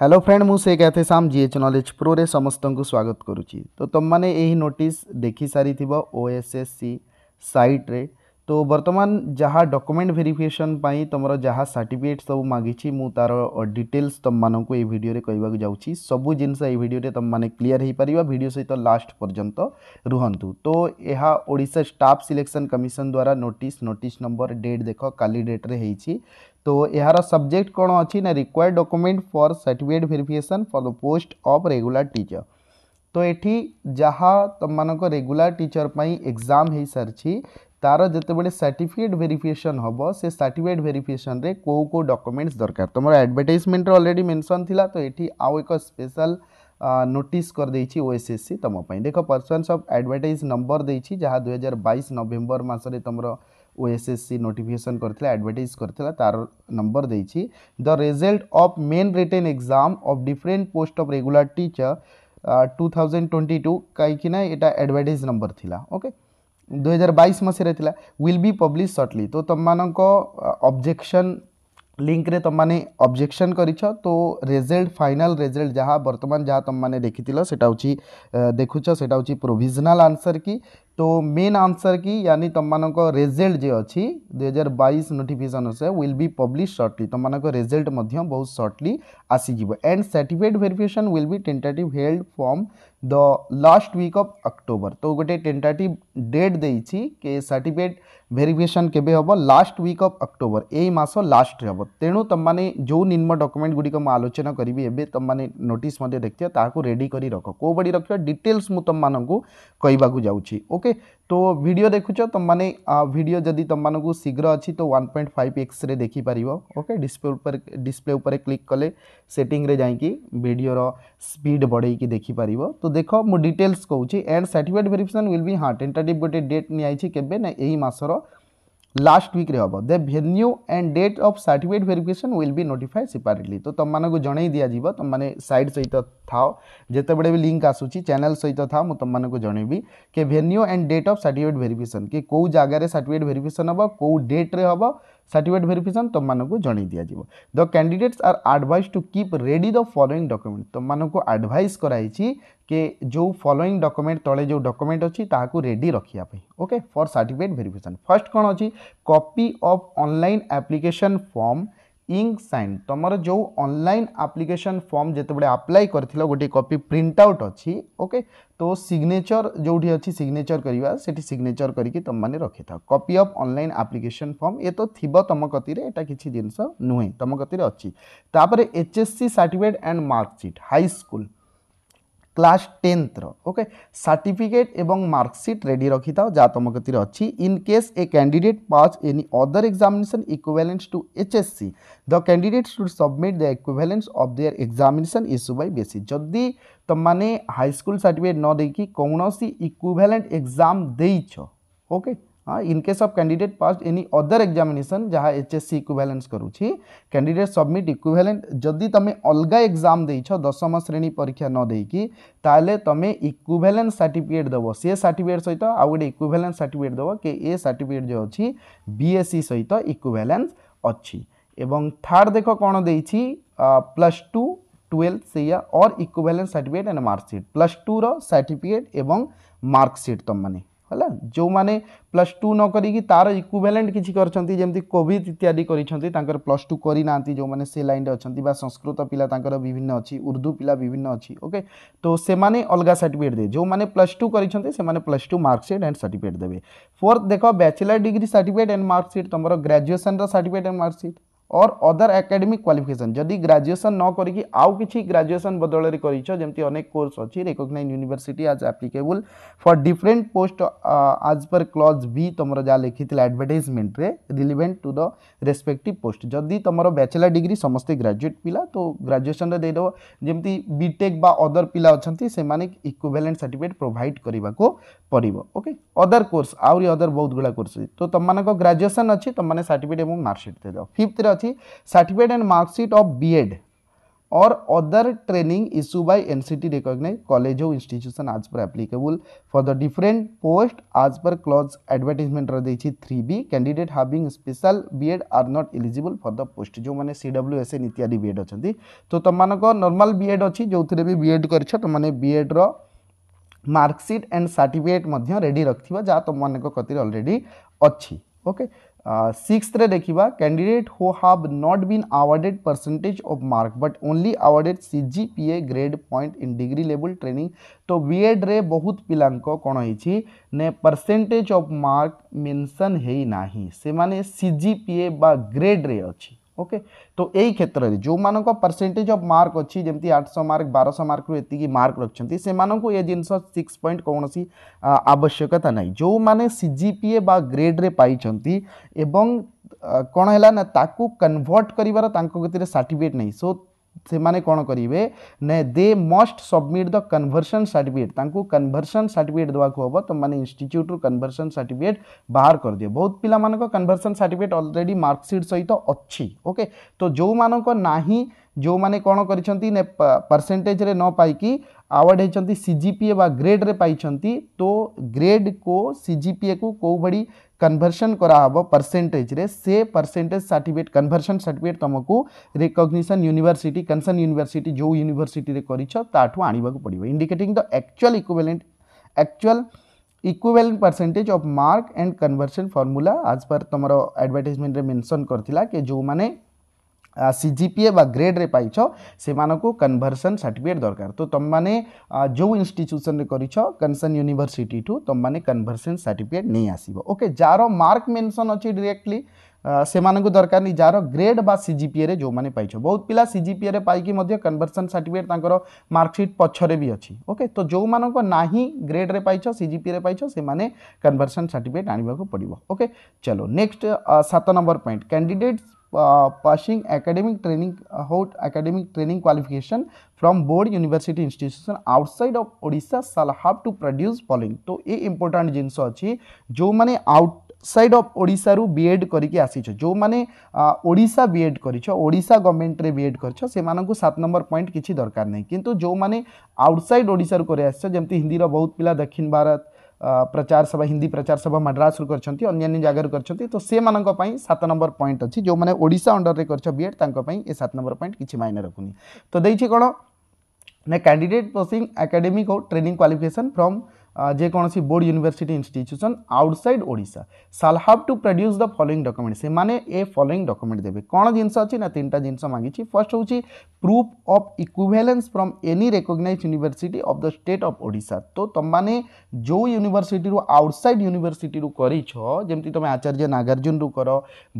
Hello friend मुझे Cathay साम जी H knowledge प्रोरे समस्त स्वागत करुच्ची तो तुम मैंने नोट देखी सारी ओ एस एस सी सैट्रे तो बर्तमान जहाँ डकुमेंट भेरीफिकेसन तुम जहाँ सार्टिफिकेट सब मागिची मुझ तार डिटेल्स तुम मानक ये कहवाक जाऊँगी सब जिन ये तुम मैंने क्लीयर हो पार भिड सहित लास्ट पर्यटन रुहतु तो यह ओडा स्टाफ सिलेक्शन कमिशन द्वारा नोटिस नोटिस नंबर डेट देख का डेट्रे तो यार सब्जेक्ट कौन अच्छी ना required document for certificate verification for the post of regular teacher तो ये जहाँ तुम मानक रेगुला टीचर पर एग्जाम हो सारी तार जितेबाला सार्टिफिकेट भेरिफिकेसन हम से सार्टिफिकेट भेरिफिकेसन में कौ कौ डकुमेंट्स दरकार तुम आडभटाइजमेंट अलरेडी मेनसन थी तो ये आउ एक स्पेशल नोटिस करदे ओएसएससी तुमपाई देख परसुआन्स अफ आडभटाइज नंबर देती जहाँ दुई हजार बैस नवेम्बर मसने तुम ওএসএসসি নোটিফিকেসন করে আডভর্টাইজ করে তার নম্বর দিয়েছি the result of main written exam of different post of regular teacher two thousand twenty two কাইকি না এটা আডভর্টাইজ নম্বর লা ওকে দুই হাজার বাইশ মশায় উইল বি পব্লিশ সর্টলি তো তোমার অবজেকশন लिंक्रे तुमने अब्जेक्शन करो रेजल्ट फाइनाल रेजल्ट जहाँ बर्तमान जहाँ तुम मैंने देखी से देखु से प्रोविजनाल आंसर की तो मेन आंसर की यानी तुम मान रेजल्ट जे अच्छी दुई हजार बैस नोटिफिकेसन से विल बी पब्लीश सर्टली तुम मान रेजल्ट बहुत सर्टली आसीज and certificate verification will be tentative held from the last week of October तो गोटे टेन्टेटिव डेट दे सर्टिफिकेट भेरिफिकेसन के लास्ट विक् अफ अक्टोबर यही मस लास्ट हे तेणु तुम मैंने जो निम्न डकुमेंट गुड़िक आलोचना करी एवं तुम मैंने नोटिस देखियो ताको रेडी कर रख कौ बड़ी रख डिटेल्स मुझ तुमको कहवाक जाऊँ ओके तो वीडियो देखु तुम मैंने भिड जदि तुम मूँ शीघ्र अच्छी तो वन पॉइंट फाइव एक्स देखिपार ओके डिस्प्ले उपर, क्लिक कले सेटिंग्रे जाडर स्पीड बढ़े कि देखिपार तो देख मुझ डिटेल्स कौन एंड सार्टिफिकेट भेरिफिकेसन विल भी हाँ टेन्टेटिव गोटे डेट निया के नि केसर लास्ट विक रे हम the venue and date of certificate verification will be notify separately तो तुम मानक जन दिज्व तुम मैंने सैट सहित थाओ जितेबले भी लिंक आसूसी चैनल सहित था मुझे तुम मानक जनइबी कि venue and date of certificate verification कि कौ जगार सर्टिफिकेट भेरिफिकेसन हम कौ डेट्रे हम সার্টিফিকেট ভেরিফিকেসন তোমাকে জনাই দিয়াযিব the candidates are advise to keep ready the following document তোমাকে আডভাইস করাইছি কে যে ফলোইং ডকুমেন্ট তলে যে ডকুমেন্ট অছি তাহাকু রেডি রাখিয়া পাই okay for certificate verification first কোণ অছি copy of online application form ink sign ତୁମର ଯେଉଁ ଅନଲାଇନ୍ ଆପ୍ଲିକେସନ୍ ଫର୍ମ ଯେତେବେଳେ ଆପ୍ଲାଏ କରିଥିଲ ଗୋଟିଏ କପି ପ୍ରିଣ୍ଟ ଆଉଟ୍ ଅଛି ଓକେ ତ ସିଗ୍ନେଚର୍ ଯେଉଁଠି ଅଛି ସିଗ୍ନେଚର୍ କରିବା ସେଠି ସିଗ୍ନେଚର୍ କରିକି ତୁମମାନେ ରଖିଥାଅ copy of online application form ଏ ତ ଥିବ ତୁମ କତିରେ ଏଇଟା କିଛି ଜିନିଷ ନୁହେଁ ତୁମ କତିରେ ଅଛି ତାପରେ H S C certificate and marksheet high school class ଟେନ୍ଥର ଓକେ ସାର୍ଟିଫିକେଟ୍ ଏବଂ ମାର୍କସିଟ୍ ରେଡ଼ି ରଖିଥାଅ ଯାହା ତୁମ କତିରେ ଅଛି in case a candidate pass any other examination equivalence to H S C the candidate should submit the equivalence of their examination issue by basis ଯଦି ତୁମମାନେ high school certificate ନ ଦେଇକି କୌଣସି ଇକ୍ୱିଭାଲେଣ୍ଟ ଏକ୍ଜାମ୍ ଦେଇଛ ଓକେ हाँ in case of candidate pass any other examination जहाँ H S सी equivalence करुच्ची candidate submit equivalent जदि तुम अलग एक्जाम दे दशम श्रेणी परीक्षा न देकी ताले तुम्हें इक्वेलेन्स सार्टिफिकेट दब सी सार्टिफिकेट सहित आउ गोटे इक्वेलेन्स सार्टिफिकेट दब कि ए सार्टिफिकेट जो अच्छी सी सहित इक्वेलेन्स अच्छी एवं देख कौन दे प्लस टू টুয়েলভ और অর सार्टिफिकेट एंड এন্ড प्लस टूर सार्टिफिकेट और এবং तुम मैंने ହେଲା ଯେଉଁମାନେ ପ୍ଲସ୍ ଟୁ ନ କରିକି ତା'ର ଇକ୍ୱିଭ୍ୟାଲେଣ୍ଟ କିଛି କରିଛନ୍ତି ଯେମିତି କୋଭିଡ଼ ଇତ୍ୟାଦି କରିଛନ୍ତି ତାଙ୍କର ପ୍ଲସ୍ ଟୁ କରିନାହାନ୍ତି ଯେଉଁମାନେ ସେ ଲାଇନ୍ରେ ଅଛନ୍ତି ବା ସଂସ୍କୃତ ପିଲା ତାଙ୍କର ବିଭିନ୍ନ ଅଛି ଉର୍ଦ୍ଦୁ ପିଲା ବିଭିନ୍ନ ଅଛି ଓକେ ତ ସେମାନେ ଅଲଗା ସାର୍ଟିଫିକେଟ୍ ଦେବେ ଯେଉଁମାନେ ପ୍ଲସ୍ ଟୁ କରିଛନ୍ତି ସେମାନେ plus two marksheet and certificate ଦେବେ ଫୋର୍ଥ ଦେଖ bachelor degree certificate and marksheet ତୁମର ଗ୍ରାଜୁଏସନ୍ର ସାର୍ଟିଫିକେଟ୍ ଆଣ୍ଡ ମାର୍କସିଟ୍ और अदर एकाडेमिक क्वाफिकेसन जदि ग्राजुएसन न करी आउ किसी ग्राजुएसन बदल कर अनेक कोर्स अच्छी रेकग्नाइज यूनिवर्सिटी आज आप्लिकेबुल फर डिफरेन्ट पोस्ट आज पर क्लज भी तुम जहाँ लिखी advertisement relevant to the respect post जदि तुम बैचेलर डिग्री समस्ते ग्राजुएट पिला तो ग्राजुएसन देदेव जमी बीटेक् अदर पिला अच्छा से इक्वेलेंट सार्टिफिकेट प्रोभाइड करने को पड़ो ओके अदर कोर्स आहरी अदर बहुत गुड़ा कोर्स तो तुम ग्राजुएसन अच्छी तुमने सार्टिफिकेट और मार्कसीट देद फिफ्थ अच्छी certificate and marksheet of BEd और other training issue by NCT recognize college और इंस्टीट्यूशन आज पर applicable for the different post आज पर क्लज एडवर्टाइजमेंट रही three B candidate having special BEd are not eligible for the post जो मैंने C W S N इत्यादि BEd अच्छा तो तुम नर्माल बीएड अच्छी जो थे भी बीएड कर BEd marksheet and certificate ready रखा जहाँ तुम मानक कतिर अलरेडी अच्छी ओके सिक्स देखा candidate who have not been awarded percentage of mark but only awarded C G P A grade point in degree level training तो BEd रे बहुत पिला कौन ने परसेंटेज ऑफ मार्क मेनसन होना से मैंने सी जि पी ए ग्रेड्रे अच्छी ओके तो यही क्षेत्र में जो मान परसेंटेज अफ मार्क अच्छी जमी आठश मार्क बारश मार्क ये मार्क रखें से मे जिन सिक्स पॉइंट कौन सी आवश्यकता ना जो मैंने सी जिपीए पी ए ग्रेड्रे कौन है ना कनभर्ट कर सार्टिफिकेट नहीं सो से माने कौन करेंगे ने they must submit the conversion certificate conversion certificate देवाक हम तो मैंने इनट्यूट रू कनभरसन सार्टिफिकेट बाहर कर दिए बहुत पिला कनभरसन सार्टिफिकेट अलरेडी मार्कसीट सहित अच्छी ओके तो जो मानक नाही जो मैंने कौन कर परसेंटेज रे न आवार्ड होती सीजीपीए बा ग्रेड रे पाई तो ग्रेड को सी जिपीए को कौ भाई कनभरसन कराव परसेंटेज रे से परसेंटेज सार्टिफिकेट कनभरसन सार्टिफिकेट तुमको रिकग्निशन यूनिभर्सीट कनसन यूनिभर्सीट जो यूनिभर्सीट करूँ आने को indicating the actual equivalent actual equal percentage of mark and conversion formula आज पर तुम एडभर्टाइजमेंट मेनसन कर जो मैंने सी सीजीपीए व ग्रेड रे पाइ से कनभरसन सार्टिफिकेट दरकार तो तुम मैंने जो इनट्यूसन करसन यूनिभर्सीटी ठू तुम मैंने कनभरसन सार्टिफिकेट नहीं आसो ओके जार मार्क मेनसन अच्छे डीरेक्टली से दरकार नहीं जार ग्रेड बा सीजीपीए रे जो मैंने पाइ बहुत पिला सीजीपीए रे पाइक कनभरसन सार्टिफिकेट तक मार्कसीट पक्षर भी अच्छी ओके तो जो मानक ना ही ग्रेड रे पाइ सीजीपीए रे पाइ से कनभरसन सार्टिफिकेट आने को पड़ो ओके चलो नेक्स्ट सत number point candidates uh, pursuing academic training about academic training qualification from board university institution outside of Odisha shall have to produce following. तो ये important जिनस अच्छी जो माने out সাইড অফ ওড়িশার বিএড করি আসিছ যে ওড়িশা বিএড করিছ ওড়িশা গভর্নমেন্টরে বিএড করিছ সে সাত নম্বর পয়েন্ট কিছু দরকার নাই কিন্তু যে আউটসাইড ওড়িশার করে আসছ যেমন হিন্দির বহুত পিলা দক্ষিণ ভারত प्रचार सभा हिंदी प्रचार सभा मद्रास अन्य जगार कर तो से मैं सत नंबर पॉइंट अच्छी जो मैंने ओडा अंडर कर बीएड ये सत नंबर पॉइंट किसी मायने रखनी तो देखिए कौन ना candidate posting academic training qualification from যেকୌଣସି board university institution outside Odisha shall have to produce the following document ସେମାନେ ଏ ଫଲୋଇଂ ଡକ୍ୟୁମେଣ୍ଟ ଦେବେ କ'ଣ ଜିନିଷ ଅଛି ନା ତିନିଟା ଜିନିଷ ମାଗିଛି ଫର୍ଷ୍ଟ ହେଉଛି proof of equivalence from any recognize university of the state of Odisha ତ ତୁମମାନେ ଯେଉଁ ୟୁନିଭର୍ସିଟିରୁ ଆଉଟସାଇଡ୍ ୟୁନିଭର୍ସିଟିରୁ କରିଛ ଯେମିତି ତୁମେ ଆଚାର୍ଯ୍ୟ ନାଗାର୍ଜୁନରୁ କର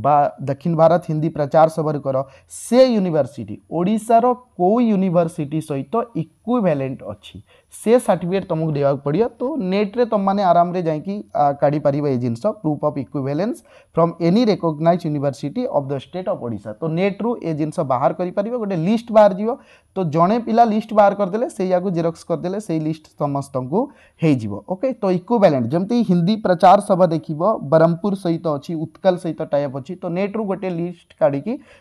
ବା ଦକ୍ଷିଣ ଭାରତ ହିନ୍ଦୀ ପ୍ରଚାର ସଭାରୁ କର ସେ ୟୁନିଭର୍ସିଟି ଓଡ଼ିଶାର କେଉଁ ୟୁନିଭର୍ସିଟି ସହିତ ଇକ୍ୱିଭାଲେଣ୍ଟ ଅଛି से सार्टिफिकेट तुमक देवा पड़ो तो नेट्रे तुम मैंने आराम से जापर यह जिनस proof of equivalence from any recognise university of the state of ओडा तो नेट्रु ए जिन बाहर कर गोटे लिस्ट बाहर जीव तो जड़े पिला लिस्ट बाहर करदे से जेरक्स करदे से लिस्ट समस्त होके तो इक्विभेलेंट जमी हिंदी प्रचार सभा देख ब्रह्मपुर सहित अच्छी उत्कल सहित टाइप अच्छी तो नेट्रु गोटे लिस्ट काढ़ी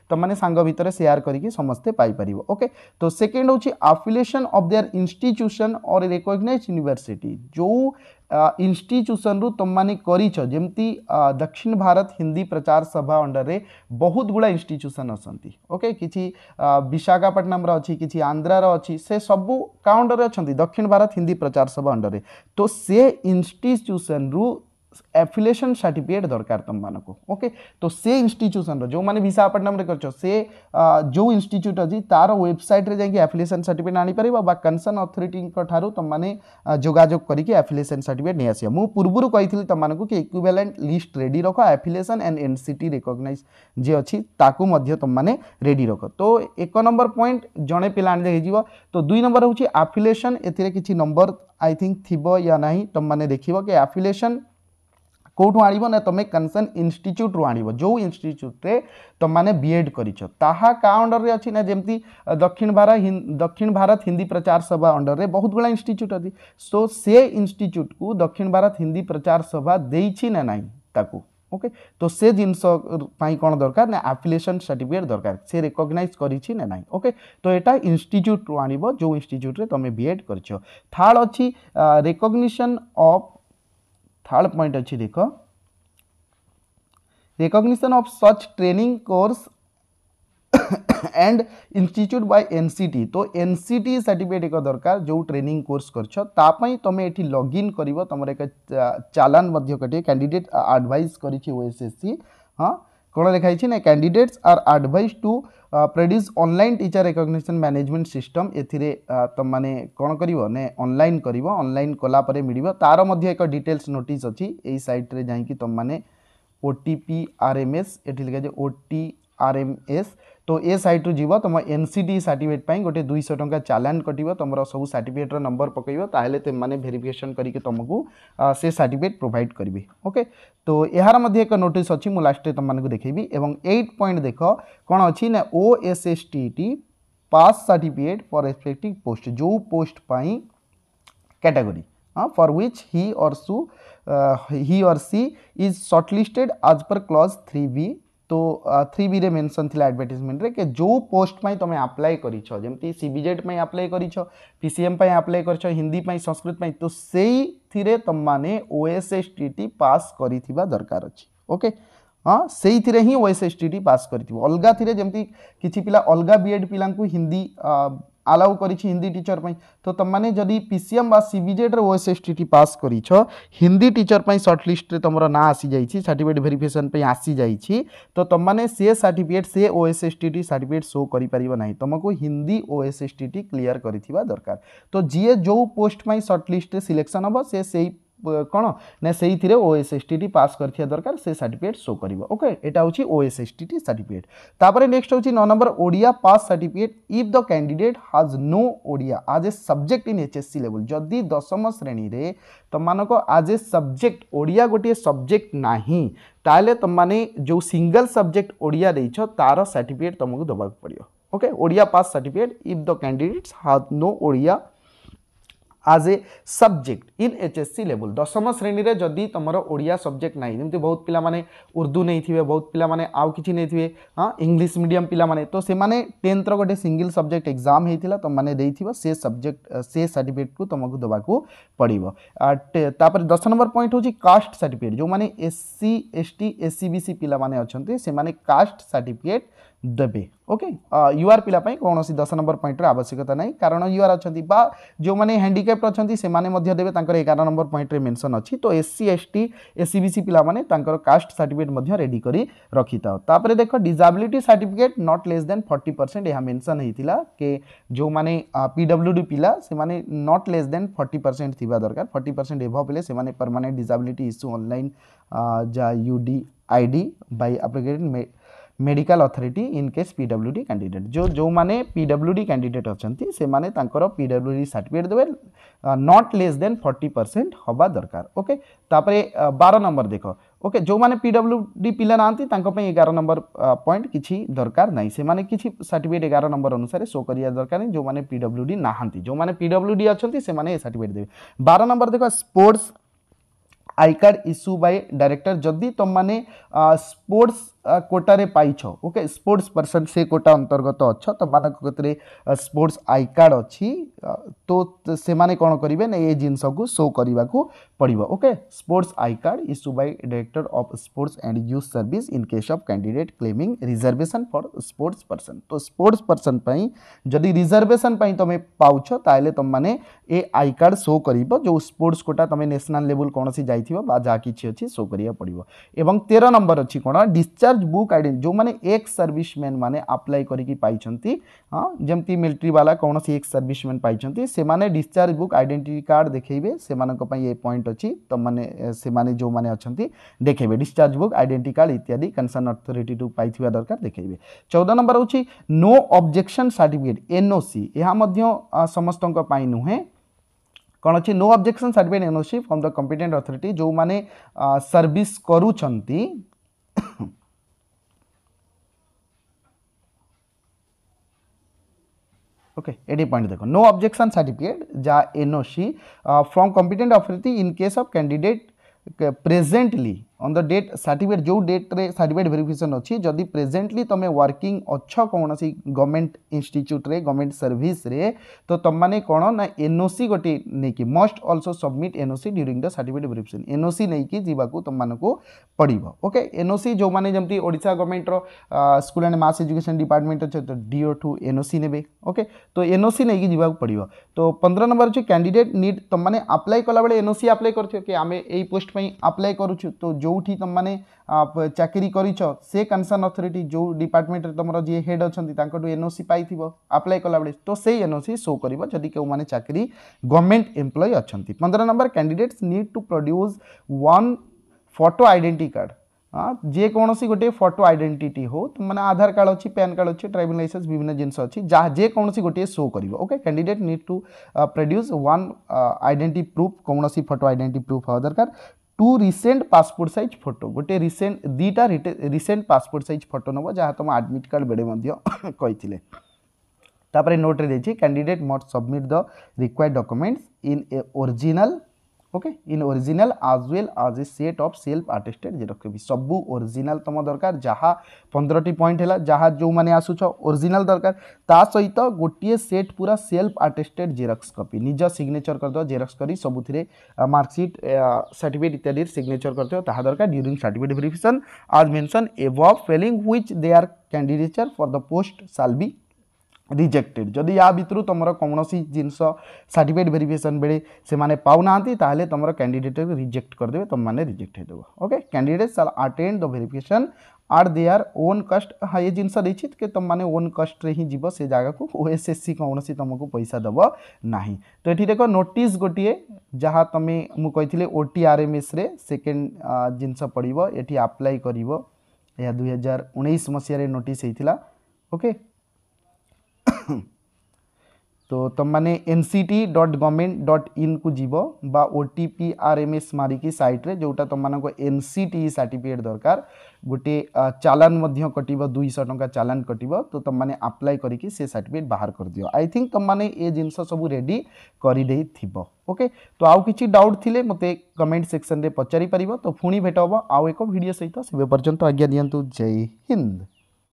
तुमने सांग भितर सेयार करके समस्ते पाइपर ओके तो सेकेंड हूँ आफिलेसन अफ देयर इनट्यूशन और रेकग्नइज यूनिभर्सीटी जो इनट्यूसन रु तुम मैंने दक्षिण भारत हिंदी प्रचार सभा अंडर में बहुत गुड़ा इनट्यूसन अच्छा ओके किसी विशाखापाटनम अच्छी कि आंध्रार अच्छी से सब का अंडर अच्छा दक्षिण भारत हिंदी प्रचार सभा अंडर तो से इनिट्यूसन रु एफिलेसन सार्टिफिकेट दरकार तुम मानक ओके तो से इनट्यूसन रो मैंने विशाखापाटनम कर जो इनट्यूट अच्छी तार वेबसाइट एफिलेसन सार्टिफिकेट आनी पार कनसन अथरीटी ठारूँ तुम मैंने जोजोग करके एफिलेसन सार्टिफिकेट नहीं आसो मुझ पूर्व कही थी तुमको कि इक्विवेलेंट लिस्ट रेडी रख affiliation and N C T recognise जी अच्छी तुम तुमने रेडी रख तो एक नंबर पॉइंट जड़े पे आई तो दुई नंबर हूँ एफिलेसन एथेर नंबर आई थिंक थी या तुम मैंने देखिए कि एफिलेसन कौटू आ तुम कनसन इनिट्यूट आो इनिट्यूट्रे तुमने बीएड कर अंडर में अच्छी ना जमी दक्षिण भारत दक्षिण भारत हिंदी प्रचार सभा अंडर में बहुत गुड़ा इनिट्यूट अच्छी सो से इनिट्यूट को दक्षिण भारत हिंदी प्रचार सभा देना ना ताकू ओके तो से जिनस कौन दरकार ना आफिलेसन सार्टिफिकेट दरकार से रेकग्नइज करके ना ना तो यहाँ इनिट्यूट्रु आ जो इनिट्यूट्रे तुम बीएड कर थार्ड अच्छी रेकग्निशन अफ थर्ड पॉइंट अच्छी देख recognition of such training course and institute by NCT तो एनसीटी सर्टिफिकेट एक दरकार जो ट्रेनिंग कोर्स करछ तापाई ये लगइन कर तुम एक चालान कटे कैंडिडेट आडभाइस कर ओएसएससी हाँ କ'ଣ ଲେଖାଯାଇଛି ନା candidates are advise to produce online teacher recognition management system ଏଥିରେ ତୁମମାନେ କ'ଣ କରିବ ନା ଅନଲାଇନ୍ କରିବ ଅନଲାଇନ୍ କଲା ପରେ ମିଳିବ ତା'ର ମଧ୍ୟ ଏକ ଡିଟେଲ୍ସ ନୋଟିସ୍ ଅଛି ଏଇ ସାଇଟ୍ରେ ଯାଇକି ତୁମମାନେ O T P R M S ଏଠି ଲେଖାଯାଇଛି ଓ ଟି ଆର୍ ଏମ୍ ଏସ୍ तो ए सैट्रु जी तुम एन सी डी सार्टिफिकेट पर गोटे दुईश टाँचा चलाण कट तुम सब सार्टिफिकेटर नंबर पकड़े तो मैंने भेरीफिकेसन करके तुमक से सार्टिफिकेट प्रोभाइड करेंगे ओके तो यार एक नोटिस अच्छी मुझे लास्ट तुमको देखेबी एवं एट पॉइंट देख कौन अच्छी ना O S S T T pass certificate for respective post जो पोस्ट कैटेगरी हाँ फर व्विच हि और हि अर्सी और सी इज सर्टलिस्टेड आज पर क्लज थ्री बी तो थ्री बी मेनसन थी आडभर्टाइजमेंट रे के जो पोस्ट में तुम आप्लाय कर सीबिजेड आप्लाय कर पीसीएम आप्लाय कर हिंदी संस्कृत में तो से तुम मैंने O S S T T pass कर दरकार अच्छे ओके हाँ से ही O S S T T pass कर अलग थी जमी कि पिला अलग बी एड हिंदी आलाउ कर हिंदी टीचर पर तो तुमने जदि पीसीएम सीबेड O S S T T pass कर हिंदी टीचर पर लिस्ट तुम ना आसी जाइए सार्टिफिकेट भेरीफिकेसन आसी जा तो तुमने से सार्टिफिकेट से ओएस एस टी शो कर सो करना तुमको Hindi O S S T clear कर दरकार तो जी जो पोस्ट लिस्ट सिलेक्शन हम से कौन ना से O S S T pass कर दरकार से सार्टिफिकेट शो कर ओके यहाँ हूँ O S S T certificate तापर नेक्स्ट हूँ नौ number Odia pass certificate if the candidate has no Odia as a subject in H S C level जदि दशम श्रेणी में तुम मानक आज ए सब्जेक्ट ओडिया गोटे सब्जेक्ट ना तो तुम मैंने जो सिंगल सब्जेक्ट ओडिया देछ तार सार्टिफिकेट तुमको देवाक पड़ो okay Odia pass certificate if the candidate has no Odia as a subject in H S C ଲେବୁଲ୍ ଦଶମ ଶ୍ରେଣୀରେ ଯଦି ତୁମର ଓଡ଼ିଆ ସବଜେକ୍ଟ ନାହିଁ ଯେମିତି ବହୁତ ପିଲାମାନେ ଉର୍ଦ୍ଦୁ ନେଇଥିବେ ବହୁତ ପିଲାମାନେ ଆଉ କିଛି ନେଇଥିବେ ହଁ ଇଂଲିଶ ମିଡ଼ିୟମ୍ ପିଲାମାନେ ତ ସେମାନେ ଟେନ୍ଥର ଗୋଟେ ସିଙ୍ଗିଲ୍ ସବଜେକ୍ଟ ଏକ୍ଜାମ୍ ହେଇଥିଲା ତୁମମାନେ ଦେଇଥିବ ସେ ସବଜେକ୍ଟ ସେ ସାର୍ଟିଫିକେଟ୍କୁ ତୁମକୁ ଦେବାକୁ ପଡ଼ିବ ତାପରେ ଦଶ ନମ୍ବର ପଏଣ୍ଟ ହେଉଛି କାଷ୍ଟ ସାର୍ଟିଫିକେଟ୍ ଯେଉଁମାନେ S C S T S C B C ପିଲାମାନେ ଅଛନ୍ତି ସେମାନେ କାଷ୍ଟ ସାର୍ଟିଫିକେଟ୍ ଦେବେ ଓକେ ୟୁଆର୍ ପିଲା ପାଇଁ କୌଣସି ଦଶ ନମ୍ବର ପଏଣ୍ଟର ଆବଶ୍ୟକତା ନାହିଁ କାରଣ ୟୁଆର୍ ଅଛନ୍ତି ବା ଯେଉଁମାନେ ହ୍ୟାଣ୍ଡିକ୍ୟାପ୍ଟ ଅଛନ୍ତି ସେମାନେ ମଧ୍ୟ ଦେବେ ତାଙ୍କର ଏଗାର ନମ୍ବର ପଏଣ୍ଟରେ ମେନସନ୍ ଅଛି ତ S C S T S C B C ପିଲାମାନେ ତାଙ୍କର କାଷ୍ଟ ସାର୍ଟିଫିକେଟ୍ ମଧ୍ୟ ରେଡ଼ି କରି ରଖିଥାଉ ତାପରେ ଦେଖ disability certificate not less than forty percent ଏହା ମେନସନ୍ ହେଇଥିଲା କି ଯେଉଁମାନେ ପି ଡବ୍ଲ୍ୟୁ ଡି ପିଲା ସେମାନେ not less than forty percent ଥିବା ଦରକାର ଫର୍ଟି ପରସେଣ୍ଟ ଏଭବ୍ ହେଲେ ସେମାନେ ପରମାନେଣ୍ଟ ଡିଜାବିଲିଟି ଇସ୍ୟୁ ଅନଲାଇନ୍ ଯା U D I D by ଆପ୍ଲିକେଟ୍ medical authority in case the candidate जो जो माने पीडब्ल्यूडी कैंडिडेट अच्छा से माने तांकर डी सार्टिफिकेट देवे नॉट लेस देन 40 परसेंट हवा दरकार ओके तापरे 12 नंबर देख ओके जो माने पीडब्ल्यूडी पिला नांती तांको पे नंबर पॉइंट किसी दरकार नाही से माने किछि सर्टिफिकेट नंबर अनुसार शो करिया दरकार नहीं जो मैंने माने पीडब्ल्यूडी नाहंती जो माने डी अच्छा से सार्टिफिकेट देते बार नंबर देख sports I card issue by director जदि तुम मैंने स्पोर्ट्स कोटा रे पाइ ओके स्पोर्ट्स पर्सन से कोटा अंतर्गत अच्छ तुम कतरे स्पोर्ट्स आई कार्ड अच्छी तो से तो माने कौन करेंगे ना ये जिनस को शो करने को पड़ो okay sports I card issue by director of sports and youth service in case of candidate claiming reservation for sports person तो स्पोर्ट्स पर्सन जदि रिजर्वेशन तुम पाच ताल तुम मैंने ये आई कार्ड शो कर जो स्पोर्ट्स कोटा तुम नेशनल लेवल कौन सी जाइ जहाँ किसी अच्छी शो करा पड़ो तेरह नंबर अच्छी कौन डिस्चार्ज सर्च बुक आइडेन्ट जो मैंने एक्स सर्विसमैन मैंने आप्लाय करमी मिलिट्री बाला कौन से एक्स सर्विसमैन पाई से डिस्चार्ज बुक आइडेंटी कार्ड देखेबे से ये पॉइंट अच्छी तो मैंने से मैंने जो मैंने अच्छा देखेबे डिस्चार्ज बुक आईडेट कार्ड इत्यादि कनसर्न अथरीटी टू पाई दरकार देखेबे चौदह नंबर हूँ नो अब्जेक्शन सार्टिफिकेट एनओसी यह समस्त नुहे कौन अच्छे no objection certificate NOC from the competent authority जो मैंने सर्विस करूँ ওকে এটি পয়েন্ট দেখো নো অবজেকশন সার্টিফিকেট যা NOC from competent authority in case of candidate presently on the date certificate जो डेट्रे सार्टिफिकेट भेरीफिकेसन अच्छी जदि प्रेजेन्टली तुम वर्किंग अच कौन गवर्नमेंट इनट्यूट्रे गवर्नमेंट सर्विस तो तुमने कौन ना एनओसी गोटे नहीं कि must also submit NOC during the certificate verification NOC नहीं कि जीवा तुम मानक पड़े ओके एनओसी जो मैंने जमी ओडा गवर्नमेंट रकल एंड मस एजुकेशन डिपार्टमेंट अच्छे तो डीओ टू एनओसी ने ओके तो एनओसी नहीं कि जीवा पड़ो तो पंद्रह नंबर अच्छे कैंडिडेट निड तुमने आप्लाय कला एनओसी आप्लाय कर पोस्ट आप्लाय करो जो भी तुमने चाकरी कर कनसर्न अथरीट जो डिपार्टमेंट तुम जी हेड अच्छा एनओसी पाइव आप्लाय कला तो से एनओसी शो कर जदि चाकरी गवर्नमेंट एम्प्लय अच्छा पंद्रह number candidates need to produce one photo आईडेटी कार्ड जेकोसी गोटे फटो आईडेट हो तो मैंने आधार कार्ड अच्छी पैन कार्ड अच्छी ड्राइविंग लाइसेंस विभिन्न जिनस अच्छी जहाँ जेको गोटे शो कर okay candidate need to produce one आईडेट प्रूफ कौन फटो आईडेट प्रूफ हवा दरकार two recent passport size photo ଗୋଟେ ରିସେଣ୍ଟ ଦୁଇଟା ରିସେଣ୍ଟ ପାସପୋର୍ଟ ସାଇଜ୍ ଫଟୋ ନେବ ଯାହା ତୁମ ଆଡ଼ମିଟ୍ କାର୍ଡ଼ ବେଳେ ମଧ୍ୟ କହିଥିଲେ ତାପରେ ନୋଟ୍ରେ ଦେଇଛି candidate must submit the required documents in a original okay in original as well as a set of self attested যেটাকে ବି ସବୁ ଅରିଜିନାଲ ତୁମ ଦରକାର ଯାହା ପନ୍ଦରଟି ପଏଣ୍ଟ ହେଲା ଯାହା ଯେଉଁମାନେ ଆସୁଛ ଅରିଜିନାଲ ଦରକାର ତା ସହିତ ଗୋଟିଏ ସେଟ୍ ପୁରା ସେଲ୍ଫ ଆଟେଷ୍ଟେଡ୍ ଜେରକ୍ସ କପି ନିଜ ସିଗ୍ନେଚର କରିଦେବ ଜେରକ୍ସ କରି ସବୁଥିରେ ମାର୍କସିଟ୍ ସାର୍ଟିଫିକେଟ୍ ଇତ୍ୟାଦି ସିଗ୍ନେଚର କରିଥିବ ତାହା ଦରକାର during certificate verification as mention above failing which their candidature for the post shall be rejected जदि या भितर तुम कौन सी जिनस सार्टिफिकेट भेरिफिकेसन बेले से पा ना तुम कैंडिडेट रिजेक्ट करदे तुमने रिजेक्ट होदेव ओके कैंडिडेट साल आटेड the verification at their own cost हाँ ये जिनस तुमने ओन कस्ट्रे हिं जी से जगह को ओ एस एस सी कौन सी तुमको पैसा दब ना तो ये देख नोट गोटे जहाँ तुम मुझे O T R M S second जिनस पड़ ये आप्लाय कर यह दुई हजार उन्नीस मसीह नोटिस ओके तो तुमने N C T dot government dot in को जीव बा ओटीपी आर एम एस मारिकी सैट्रे जोटा तुम मानक एन सी टी सार्टिफिकेट दरकार गोटे चालान कट दुई टा चालान कट तो तुमने आप्लाय करके सार्टिफिकेट बाहर कर दि आई थिंक तुमने ये जिन सब रेडी करदे थो ओके तो आउ कि डाउट थे मत कमेंट सेक्शन में पचारिपार तो पुणी भेट हे आउ एक भिड सहित से पर्यटन आज्ञा दिंतु जय हिंद